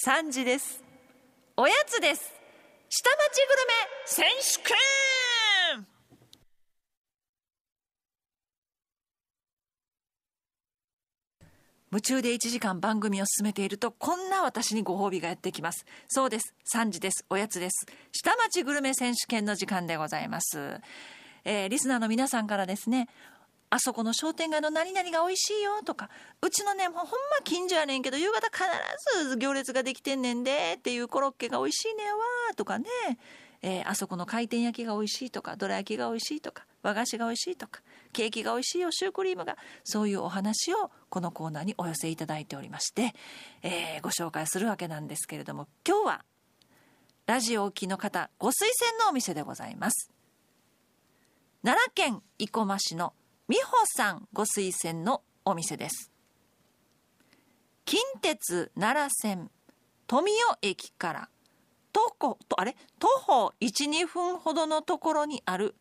三時ですおやつです下町グルメ選手権夢中で一時間番組を進めているとこんな私にご褒美がやってきますそうです三時ですおやつです下町グルメ選手権の時間でございます、えー、リスナーの皆さんからですねあそこの商店街の何々が美味しいよとか、うちのね、ほんま近所やねんけど、夕方必ず行列ができてんねんで、っていうコロッケが美味しいねんわとかね、えー、あそこの回転焼きが美味しいとか、どら焼きが美味しいとか、和菓子が美味しいとか、ケーキが美味しいよ、シュークリームが、そういうお話をこのコーナーにお寄せいただいておりまして、えー、ご紹介するわけなんですけれども、今日は、ラジオをきの方、ご推薦のお店でございます。奈良県生駒市の美穂さんご推薦のお店です近鉄奈良線富代駅から徒歩とあれ徒歩12分ほどのところにある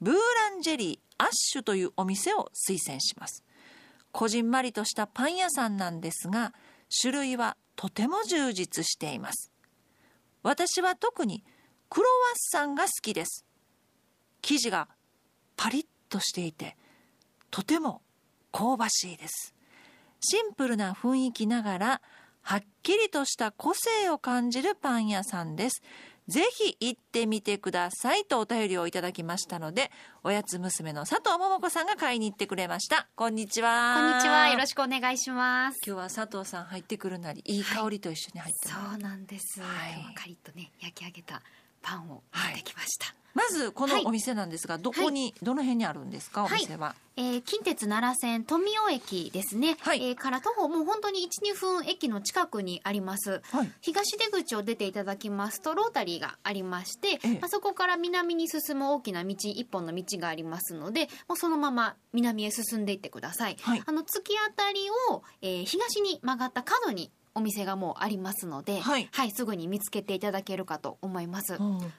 ブーランジェリーアッシュというお店を推薦しますこじんまりとしたパン屋さんなんですが種類はとても充実しています私は特にクロワッサンが好きです生地がパリッとしていてとても香ばしいです。シンプルな雰囲気ながら、はっきりとした個性を感じるパン屋さんです。ぜひ行ってみてくださいとお便りをいただきましたので、おやつ娘の佐藤桃子さんが買いに行ってくれました。こんにちは。こんにちは。よろしくお願いします。今日は佐藤さん入ってくるなり、いい香りと一緒に入って、はい、そうなんです。はい、今日はカリッとね、焼き上げたパンを買ってきました。はいまずこのお店なんですが、どこに、どの辺にあるんですか、お店は。えー、近鉄奈良線富尾駅ですね、はい、えー、から徒歩もう本当に12分駅の近くにあります、はい、東出口を出ていただきますとロータリーがありまして、ええ、あ、そこから南に進む大きな道一本の道がありますのでもうそのまま南へ進んでいってください、はい、あの突き当たりを、えー、東に曲がった角にお店がもうありますので、はい、はい、すぐに見つけていただけるかと思います。うん、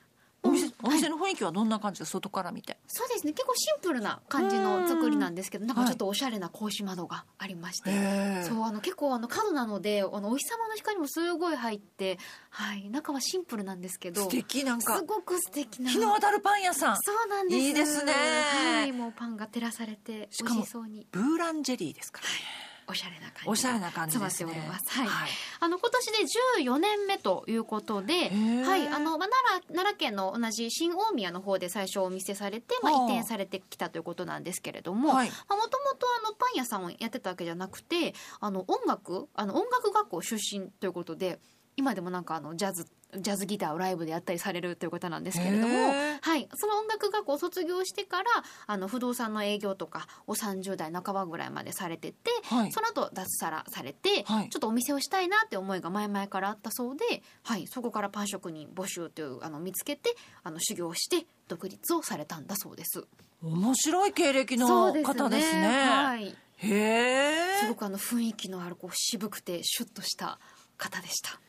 お店お店の雰囲気はどんな感じで、はい、外から見てそうですね結構シンプルな感じの作りなんですけどなんかちょっとおしゃれな格子窓がありまして、はい、そうあの結構あの角なのであのお日様の光もすごい入って、はい、中はシンプルなんですけど素敵なんかすごく素敵な日の当たるパン屋さんそうなんですいいですねはいもうパンが照らされて美味しそうにブーランジェリーですからね、はいおしゃれな感じおしゃれな感じで、ね、詰まっております。はい。はい、あの今年で14年目ということで、はい。あのまあ奈良奈良県の同じ新大宮の方で最初お見せされて、まあ移転されてきたということなんですけれども、はい、もともとあのパン屋さんをやってたわけじゃなくて、あの音楽あの音楽学校出身ということで。今でもなんかあのジャズジャズギターをライブでやったりされるということなんですけれども、はい、その音楽学校を卒業してからあの不動産の営業とかを30代半ばぐらいまでされてて、はい、その後脱サラされて、はい、ちょっとお店をしたいなって思いが前々からあったそうで、はい、そこからパン職人募集というあの見つけてあの修行して独立をされたんだそうです。面白い経歴の方ですね。すねはい、へすごくあの雰囲気のあるこう渋くてシュッとした方でした。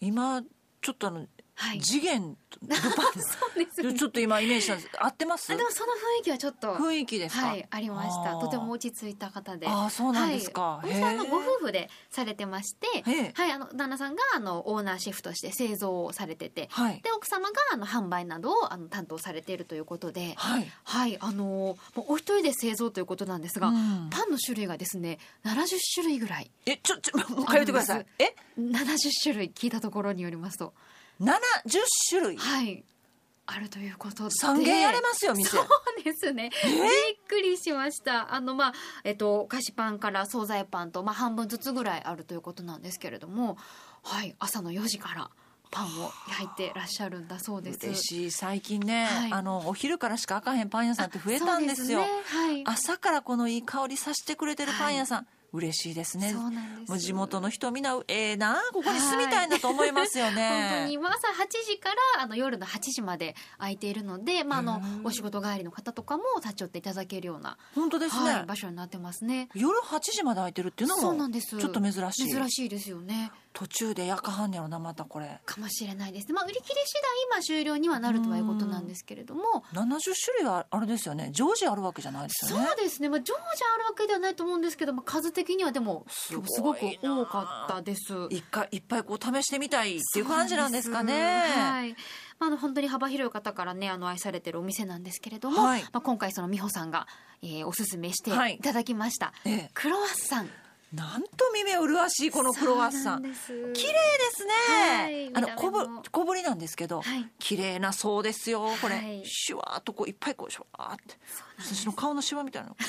今 맞췄다는 次元ルパンそうです、ね、ちょっと今イメージしたんです合ってますでもその雰囲気はちょっと雰囲気ですか、はい、ありましたとても落ち着いた方であそうなんですか、はい、さんがご夫婦でされてましてはいあの旦那さんがあのオーナーシェフとして製造をされてて、はい、で奥様があの販売などをあの担当されているということではい、はい、あのお一人で製造ということなんですが、うん、パンの種類がですね70種類ぐらいえちょちょもう一回言ってくださいえ70種類聞いたところによりますと70種類。はいあるということで。3軒やれますよ、店。そうですね。びっくりしました。あの、まあ、えっと、菓子パンから惣菜パンと、まあ、半分ずつぐらいあるということなんですけれども、はい、朝の4時から。パンを焼いてらっしゃるんだそうです。嬉しい。最近ね、はい、あの、お昼からしか開かへんパン屋さんって増えたんですよ。すねはい、朝からこのいい香りさせてくれてるパン屋さん、はい嬉しいですね。そうなんです。地元の人みんな、ええー、な、ここに住みたいなと思いますよね。本当に、朝8時から、あの、夜の8時まで空いているので、まあ、あの、お仕事帰りの方とかも立ち寄っていただけるような。本当ですね、はい、場所になってますね。夜8時まで空いてるっていうのも、そうなんです。ちょっと珍しい。珍しいですよね。途中でやかはんねやろなまたこれかもしれないですまあ売り切れ次第今終了にはなるとはいうことなんですけれども70種類はあれですよね常時あるわけじゃないですよねそうですね、まあ、常時あるわけではないと思うんですけど、ま数的にはでもすごく多かったです一回いっぱいこう試してみたいっていう感じなんですかねはいあ、あの本当に幅広い方からねあの愛されてるお店なんですけれども、はい、まあ、今回その美穂さんが、えー、おすすめしていただきました、はいええ、クロワッサンなんと目麗しいこのクロワッサン綺麗ですね、はい、あの小ぶ小ぶりなんですけど、はい、綺麗なそうですよこれ、はい、シュワーっとこういっぱいこうシュワーって私の顔のシワみたいなの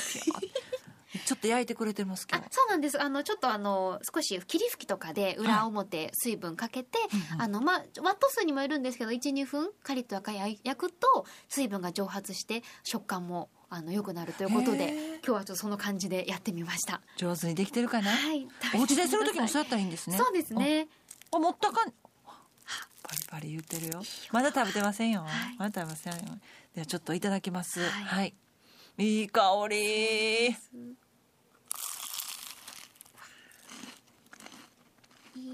ちょっと焼いてくれてますけど。そうなんです。あの、ちょっとあの、少し霧吹きとかで裏表水分かけて、はい、あの、まあ、ワット数にもよるんですけど、一二分カリッと赤い焼くと、水分が蒸発して食感もあの良くなるということで、今日はちょっとその感じでやってみました。上手にできてるかな。はい。お家でする時もそうやったらいいんですね。そうですね。あ、持ったかん。パリパリ言ってるよ。まだ食べてませんよ。はい、まだ食べませんよ。ではちょっといただきます。はい。はい、いい香り。い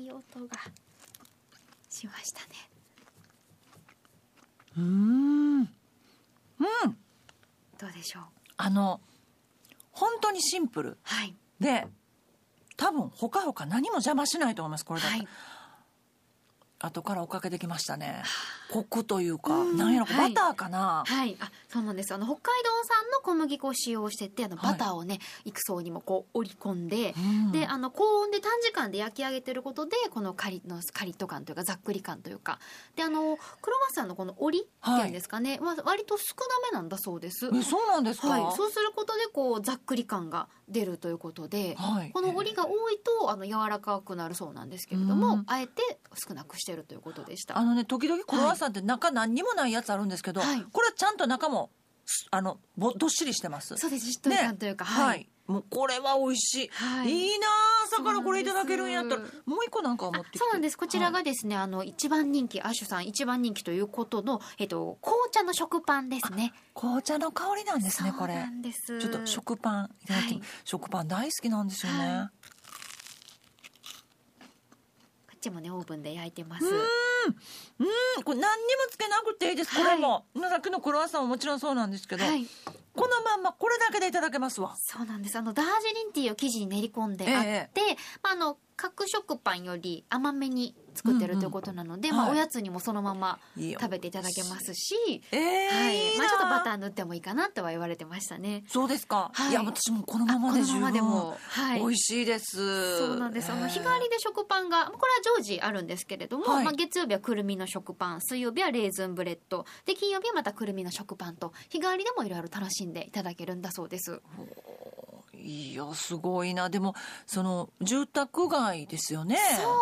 い音がしましたね。うん。でしょうあの本当にシンプル、はい、で多分ほかほか何も邪魔しないと思いますこれだったら。はい後からおかけできましたね。コクというか、うん、なんやろ、バターかな、はい。はい、あ、そうなんです。あの北海道小麦粉を使用しててあのバターをね、はい、幾層にもこう織り込んで、うん、であの高温で短時間で焼き上げてることでこのカリのカリッと感というかざっくり感というかであのクロワッサンのこの折りっていうんですかね、はい、割と少なめなんだそうです。えそうなんですか、はい、そうすることでこうざっくり感が出るということで、はい、この折りが多いとあの柔らかくなるそうなんですけれども、うん、あえて少なくしてるということでした。あのね時々クロワッサンって中何にもないやつあるんですけど、これはちゃんと中もあのぼどっしりしてますそうですしっとり感というか、ね、はい、もうこれは美味しい、はい、いいな朝からこれいただけるんやったらもう一個なんか持ってそうなんですこちらがですね、はい、あの一番人気アッシュさん一番人気ということの、えっと、紅茶の食パンですね紅茶の香りなんですねこれなんですちょっと食パンいただき、はい、食パン大好きなんですよね、はい、こっちもねオーブンで焼いてますうん、これ何にもつけなくていいです。これも、はい、さっきのクロワッサンももちろんそうなんですけど、はい、このまんまこれだけでいただけますわ。そうなんです。あのダージリンティーを生地に練り込んであって、ええ、まああの角食パンより甘めに作ってるということなので、うんうん、まあ、おやつにもそのまま食べていただけますし、えー、はいまあ、ちょっとバター塗ってもいいかなとは言われてましたね。そうですか、はい、いや私もこのままで十分でも、はい、美味しいです。そうなんです、えー、あの日替わりで食パンがこれは常時あるんですけれども、はい、まあ、月曜日はくるみの食パン水曜日はレーズンブレッドで金曜日はまたくるみの食パンと日替わりでもいろいろ楽しんでいただけるんだそうです。いや、すごいな。でも、その、住宅街ですよね。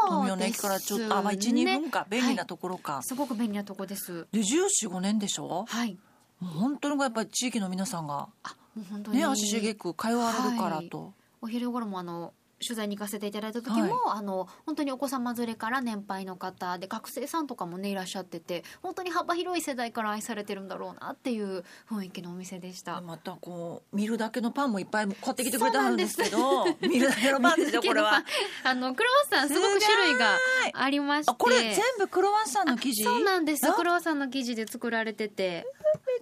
富山の駅からちょっと、あ、まあ、1、2分か。便利なところか、はい。すごく便利なとこです。で、14、5年でしょはい。もう本当にやっぱり地域の皆さんが、あもう本当にね、足しげく通われるからと。はいお昼頃もあの取材に行かせていただいた時も、はい、あの本当にお子様連れから年配の方で学生さんとかもねいらっしゃってて本当に幅広い世代から愛されてるんだろうなっていう雰囲気のお店でしたまたこう見るだけのパンもいっぱい買ってきてくれたんですけど 見るだけのパンですよこれはあのクロワッサンすごく種類がありましてこれ全部クロワッサンの生地そうなんですクロワッサンの生地で作られててちゃめちゃ美味しそう。そ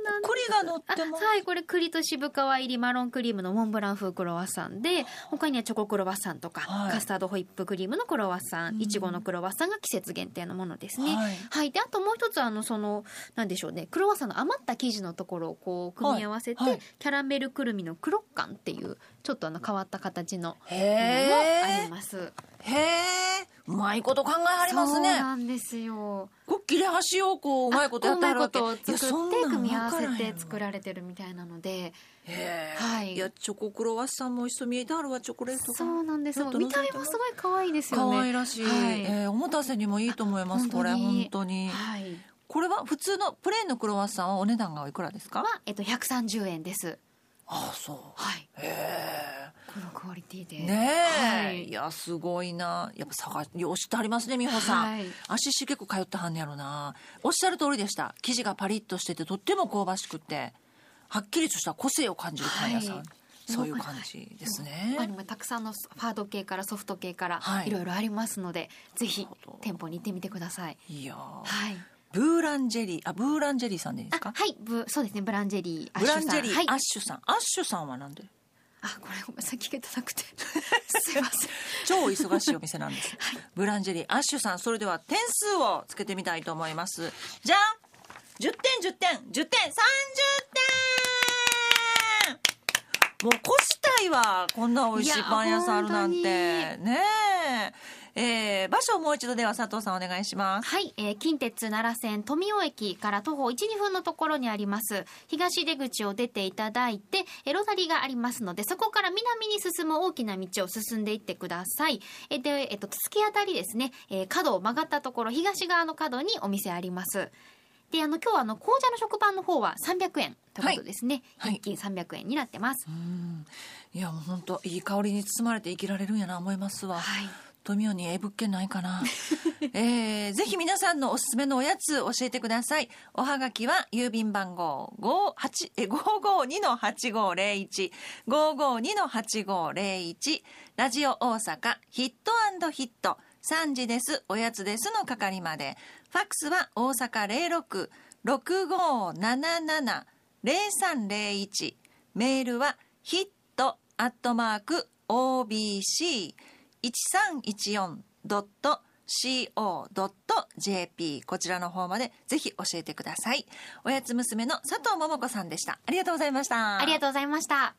うなん栗が乗ってます。はい、これ栗と渋皮入りマロンクリームのモンブラン風クロワッサンで、他にはチョコクロワッサンとか、はい、カスタードホイップクリームのクロワッサン、いちごのクロワッサンが季節限定のものですね。はい、はい。で、あともう一つ、あの、その、なんでしょうね、クロワッサンの余った生地のところをこう、組み合わせて、はい、キャラメルくるみのクロッカンっていう、ちょっとあの、変わった形のものもあります。へえ。うまいこと考えはりますね。そうなんですよ。こ切れ端をこううまいことやったらと作って組み合わせて作られてるみたいなので。はい、いやチョコクロワッサンも一緒見えてあるわチョコレートそうなんですよ見た目もすごい可愛いですよね可愛らしい、はい、えー、おもたせにもいいと思いますこれ本当に、はい、これは普通のプレーンのクロワッサンはお値段がいくらですかは、えっと、130円ですああそうはいへえこのクオリティでねえ、はい、いやすごいなやっぱ探よしってありますね美穂さん、はい、足し結構通ったはんねやろなおっしゃる通りでした生地がパリッとしててとっても香ばしくてはっきりとした個性を感じるパン屋さん、はい、そういう感じですね。他にたくさんのファード系からソフト系からいろいろありますので、はい、ぜひ店舗に行ってみてください。いやはい。ブーランジェリー、あ、ブーランジェリーさんでいいですかはい、ブ、そうですね、ブランジェリー。ブランジェリー、アッシュさん。アッシュさんはなんであ、これごめん、さっき先がなくて。すいません。超忙しいお店なんです。はい、ブランジェリー、アッシュさん。それでは点数をつけてみたいと思います。じゃん !10 点、10点、10点、30点もう、コシタイはこんな美味しいパン屋さんあるなんて。ねえ。えー、場所をもう一度では佐藤さんお願いします。はい、えー、近鉄奈良線富尾駅から徒歩1、2分のところにあります、東出口を出ていただいて、えロザリがありますので、そこから南に進む大きな道を進んでいってください。えで、えっと、突き当たりですね、え角を曲がったところ、東側の角にお店あります。で、あの、今日あの、紅茶の食パンの方は300円ということですね。はい、一斤300円になってます。うんいや、もう本当いい香りに包まれて生きられるんやな、思いますわ。はい、富雄にええ物件ないかな。えー、ぜひ皆さんのおすすめのおやつ教えてください。おはがきは郵便番号5え5 2 8 552-8501、ラジオ大阪ヒットヒット、3時です、おやつですの係まで。ファックスは大阪06-6577-0301、メールはヒットアットマーク OBC 1314.co.jp こちらの方までぜひ教えてください。おやつ娘の佐藤桃子さんでした。ありがとうございました。ありがとうございました。